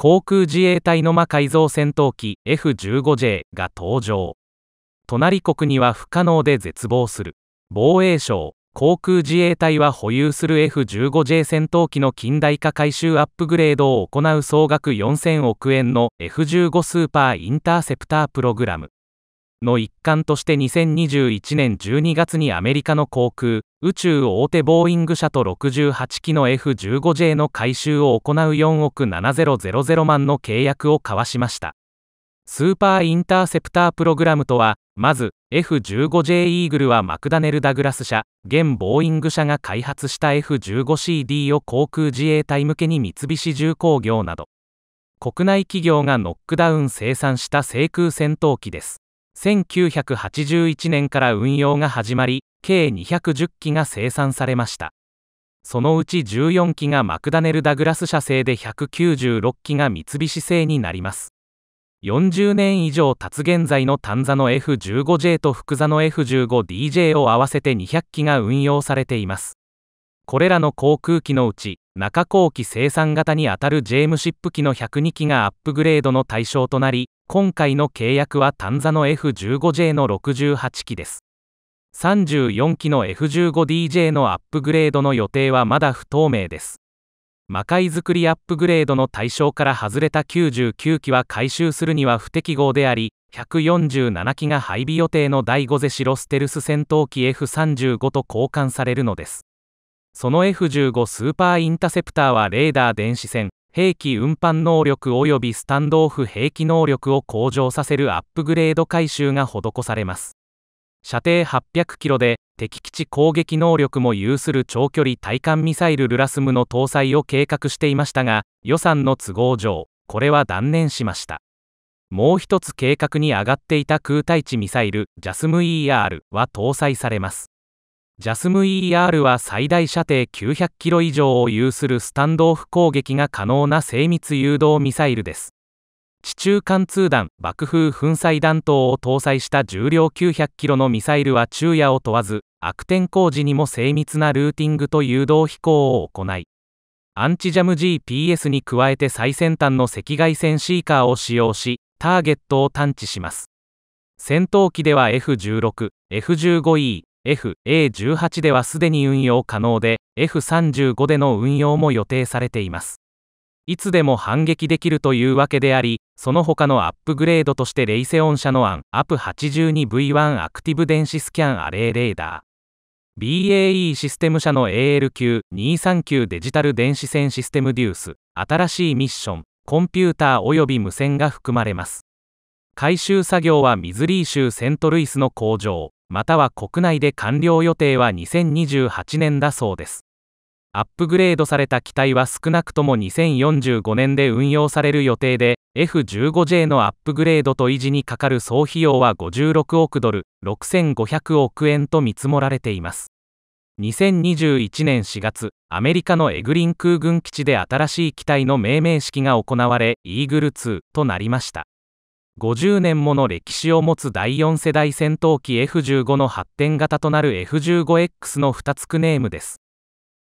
航空自衛隊の魔改造戦闘機 F15J が登場隣国には不可能で絶望する防衛省航空自衛隊は保有する F15J 戦闘機の近代化改修アップグレードを行う総額4000億円の F15 スーパーインターセプタープログラムの一環として2021年12月にアメリカの航空宇宙大手ボーイング社と68機の F15J の回収を行う4億7000万の契約を交わしましたスーパーインターセプタープログラムとはまず F15J イーグルはマクダネル・ダグラス社現ボーイング社が開発した F15CD を航空自衛隊向けに三菱重工業など国内企業がノックダウン生産した制空戦闘機です1981年から運用が始まり計210機が生産されましたそのうち14機がマクダネル・ダグラス社製で196機が三菱製になります40年以上経つ現在のン座の F15J と福座の F15DJ を合わせて200機が運用されていますこれらの航空機のうち中後期生産型にあたるジェームシップ機の102機がアップグレードの対象となり今回の契約はタンザの F15J の68機です34機の F15DJ のアップグレードの予定はまだ不透明です魔界づくりアップグレードの対象から外れた99機は回収するには不適合であり147機が配備予定の第5ゼシロステルス戦闘機 F35 と交換されるのですその F15 スーパーインタセプターはレーダー電子戦兵器運搬能力及びスタンドオフ兵器能力を向上させるアップグレード改修が施されます射程800キロで敵基地攻撃能力も有する長距離対艦ミサイルルラスムの搭載を計画していましたが予算の都合上これは断念しましたもう一つ計画に上がっていた空対地ミサイル JASM-ER は搭載されますジャスム ER は最大射程900キロ以上を有するスタンドオフ攻撃が可能な精密誘導ミサイルです。地中貫通弾、爆風粉砕弾頭を搭載した重量900キロのミサイルは昼夜を問わず、悪天候時にも精密なルーティングと誘導飛行を行い、アンチジャム GPS に加えて最先端の赤外線シーカーを使用し、ターゲットを探知します。戦闘機では F16、F15E、FA18 ではすでに運用可能で F35 での運用も予定されていますいつでも反撃できるというわけでありその他のアップグレードとしてレイセオン社の案アップ 82V1 アクティブ電子スキャンアレイレーダー BAE システム社の a l q 2 3 9デジタル電子線システムデュース新しいミッションコンピューターおよび無線が含まれます回収作業はミズリー州セントルイスの工場または国内で完了予定は2028年だそうですアップグレードされた機体は少なくとも2045年で運用される予定で F15J のアップグレードと維持にかかる総費用は56億ドル6500億円と見積もられています2021年4月アメリカのエグリン空軍基地で新しい機体の命名式が行われイーグル2となりました50年もの歴史を持つ第4世代戦闘機 F15 の発展型となる F15X の2つクネームです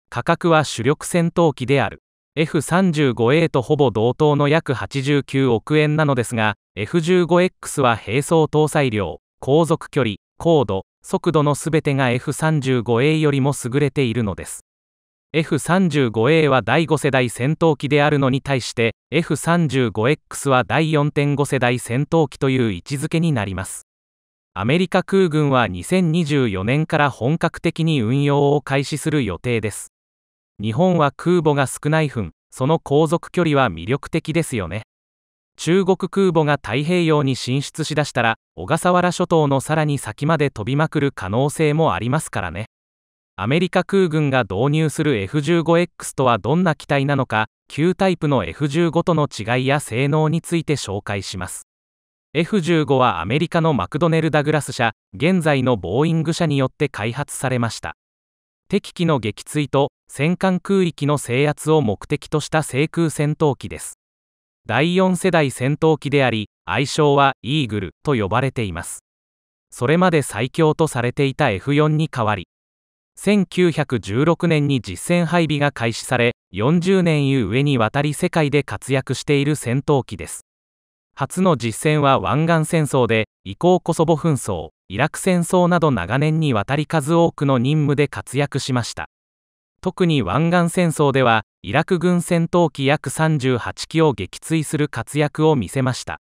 価格は主力戦闘機である F35A とほぼ同等の約89億円なのですが F15X は並走搭載量航続距離高度速度のすべてが F35A よりも優れているのです F35A は第5世代戦闘機であるのに対して F35X は第4.5世代戦闘機という位置づけになりますアメリカ空軍は2024年から本格的に運用を開始する予定です日本は空母が少ない分その航続距離は魅力的ですよね中国空母が太平洋に進出しだしたら小笠原諸島のさらに先まで飛びまくる可能性もありますからねアメリカ空軍が導入する F15X とはどんな機体なのか旧タイプの F15 との違いや性能について紹介します F15 はアメリカのマクドネル・ダグラス社現在のボーイング社によって開発されました敵機の撃墜と戦艦空域の制圧を目的とした制空戦闘機です第4世代戦闘機であり愛称はイーグルと呼ばれていますそれまで最強とされていた F4 に代わり1916年に実戦配備が開始され40年ゆう上にわたり世界で活躍している戦闘機です初の実戦は湾岸戦争で移行コソボ紛争イラク戦争など長年にわたり数多くの任務で活躍しました特に湾岸戦争ではイラク軍戦闘機約38機を撃墜する活躍を見せました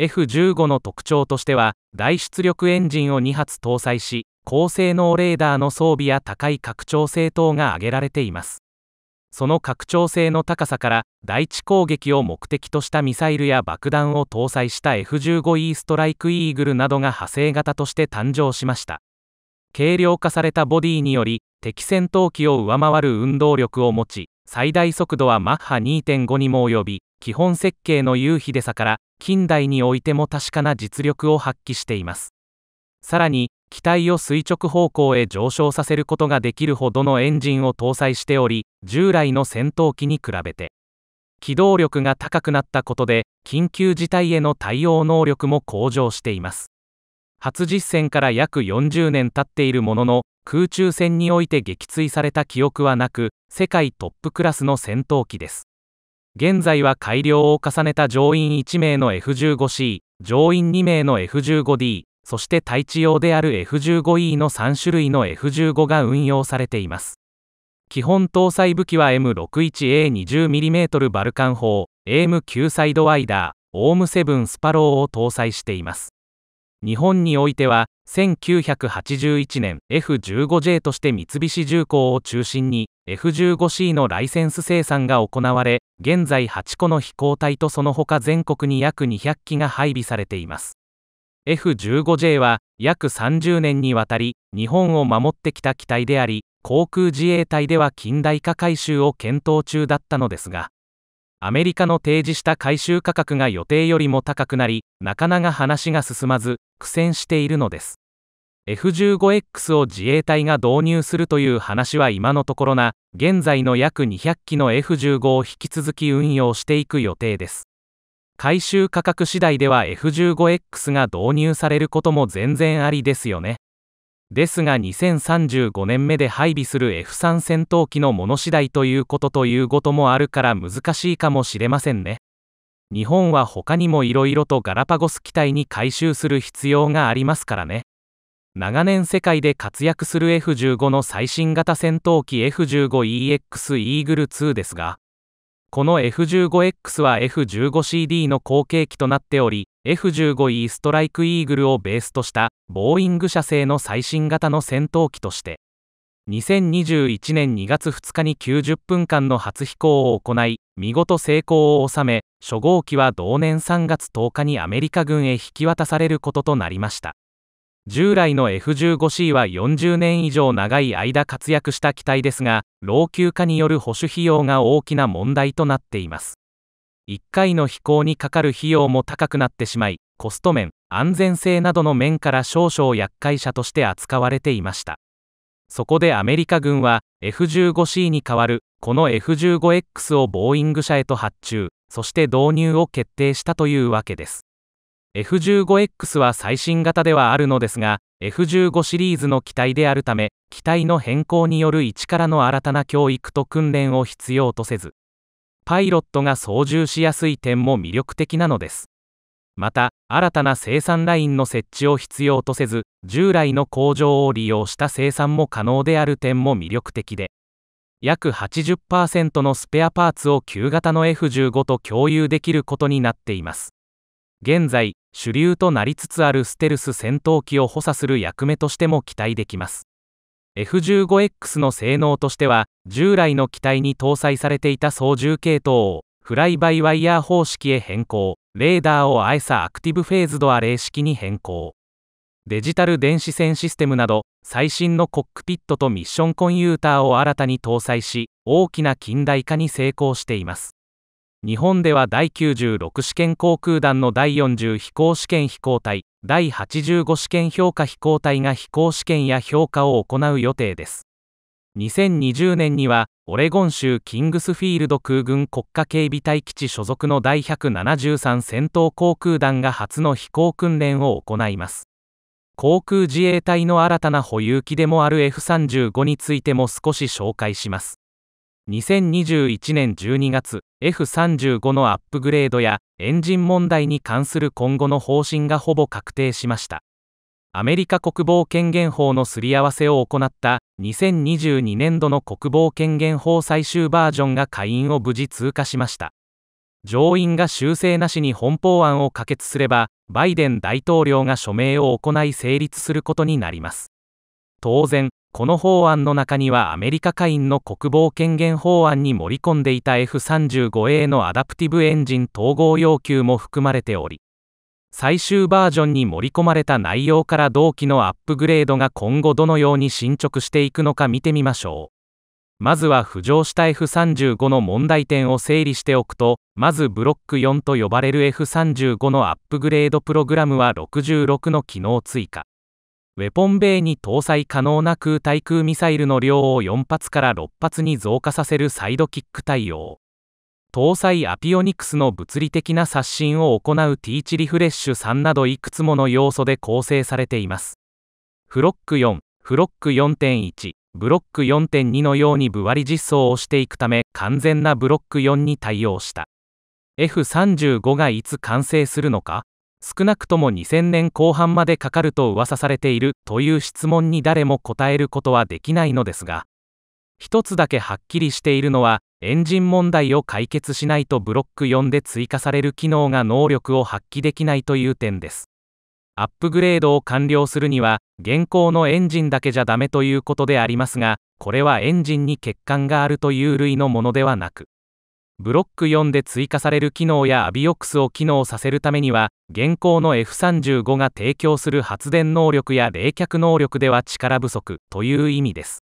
F15 の特徴としては大出力エンジンを2発搭載し高性能レーダーの装備や高い拡張性等が挙げられていますその拡張性の高さから第一攻撃を目的としたミサイルや爆弾を搭載した F15E ストライクイーグルなどが派生型として誕生しました軽量化されたボディにより敵戦闘機を上回る運動力を持ち最大速度はマッハ2.5にも及び基本設計の有比でさから近代においても確かな実力を発揮していますさらに機体を垂直方向へ上昇させることができるほどのエンジンを搭載しており従来の戦闘機に比べて機動力が高くなったことで緊急事態への対応能力も向上しています初実戦から約40年経っているものの空中戦において撃墜された記憶はなく世界トップクラスの戦闘機です現在は改良を重ねた乗員1名の F15C 乗員2名の F15D そして対地用である F15E の3種類の F15 が運用されています。基本搭載武器は M61A20mm バルカン砲、AM9 サイドワイダー、オーム7スパローを搭載しています。日本においては、1981年 F15J として三菱重工を中心に F15C のライセンス生産が行われ、現在8個の飛行隊とその他全国に約200機が配備されています。F15J は約30年にわたり日本を守ってきた機体であり航空自衛隊では近代化改修を検討中だったのですがアメリカの提示した改修価格が予定よりも高くなりなかなか話が進まず苦戦しているのです F15X を自衛隊が導入するという話は今のところな現在の約200機の F15 を引き続き運用していく予定です回収価格次第では F15X が導入されることも全然ありですよねですが2035年目で配備する F3 戦闘機のもの次第ということということもあるから難しいかもしれませんね日本は他にもいろいろとガラパゴス機体に回収する必要がありますからね長年世界で活躍する F15 の最新型戦闘機 F15EX イーグル2ですがこの F15X は F15CD の後継機となっており F15E ストライクイーグルをベースとしたボーイング社製の最新型の戦闘機として2021年2月2日に90分間の初飛行を行い見事成功を収め初号機は同年3月10日にアメリカ軍へ引き渡されることとなりました従来の F15C は40年以上長い間活躍した機体ですが老朽化による保守費用が大きな問題となっています1回の飛行にかかる費用も高くなってしまいコスト面安全性などの面から少々厄介者として扱われていましたそこでアメリカ軍は F15C に代わるこの F15X をボーイング社へと発注そして導入を決定したというわけです F15X は最新型ではあるのですが F15 シリーズの機体であるため機体の変更による一からの新たな教育と訓練を必要とせずパイロットが操縦しやすい点も魅力的なのですまた新たな生産ラインの設置を必要とせず従来の工場を利用した生産も可能である点も魅力的で約80%のスペアパーツを旧型の F15 と共有できることになっています現在主流となりつつあるステルス戦闘機を補佐する役目としても期待できます F15X の性能としては従来の機体に搭載されていた操縦系統をフライバイワイヤー方式へ変更レーダーをあえさアクティブフェーズドアレー式に変更デジタル電子戦システムなど最新のコックピットとミッションコンピューターを新たに搭載し大きな近代化に成功しています日本では第96試験航空団の第40飛行試験飛行隊第85試験評価飛行隊が飛行試験や評価を行う予定です2020年にはオレゴン州キングスフィールド空軍国家警備隊基地所属の第173戦闘航空団が初の飛行訓練を行います航空自衛隊の新たな保有機でもある F35 についても少し紹介します2021年12月 F35 のアップグレードやエンジン問題に関する今後の方針がほぼ確定しましたアメリカ国防権限法のすり合わせを行った2022年度の国防権限法最終バージョンが下院を無事通過しました上院が修正なしに本法案を可決すればバイデン大統領が署名を行い成立することになります当然この法案の中にはアメリカ下院の国防権限法案に盛り込んでいた F35A のアダプティブエンジン統合要求も含まれており最終バージョンに盛り込まれた内容から同期のアップグレードが今後どのように進捗していくのか見てみましょうまずは浮上した F35 の問題点を整理しておくとまずブロック4と呼ばれる F35 のアップグレードプログラムは66の機能追加ウェポンベイに搭載可能な空対空ミサイルの量を4発から6発に増加させるサイドキック対応搭載アピオニクスの物理的な刷新を行う T チリフレッシュ3などいくつもの要素で構成されていますフロック4フロック4.1ブロック4.2のように部割実装をしていくため完全なブロック4に対応した F35 がいつ完成するのか少なくとも2000年後半までかかると噂されているという質問に誰も答えることはできないのですが一つだけはっきりしているのはエンジン問題を解決しないとブロック4で追加される機能が能力を発揮できないという点ですアップグレードを完了するには現行のエンジンだけじゃダメということでありますがこれはエンジンに欠陥があるという類のものではなくブロック4で追加される機能やアビオックスを機能させるためには現行の F35 が提供する発電能力や冷却能力では力不足という意味です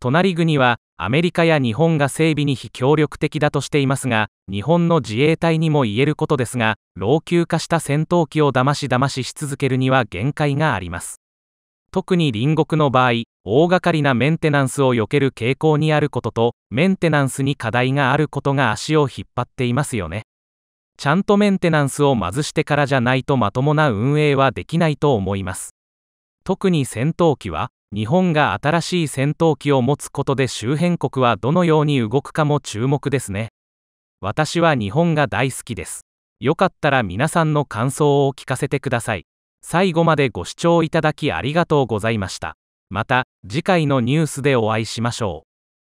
隣国はアメリカや日本が整備に非協力的だとしていますが日本の自衛隊にも言えることですが老朽化した戦闘機をだましだましし続けるには限界があります特に隣国の場合大掛かりなメンテナンスを避ける傾向にあることとメンテナンスに課題があることが足を引っ張っていますよねちゃんとメンテナンスをまずしてからじゃないとまともな運営はできないと思います特に戦闘機は日本が新しい戦闘機を持つことで周辺国はどのように動くかも注目ですね私は日本が大好きですよかったら皆さんの感想を聞かせてください最後までご視聴いただきありがとうございました。また次回のニュースでお会いしましょう。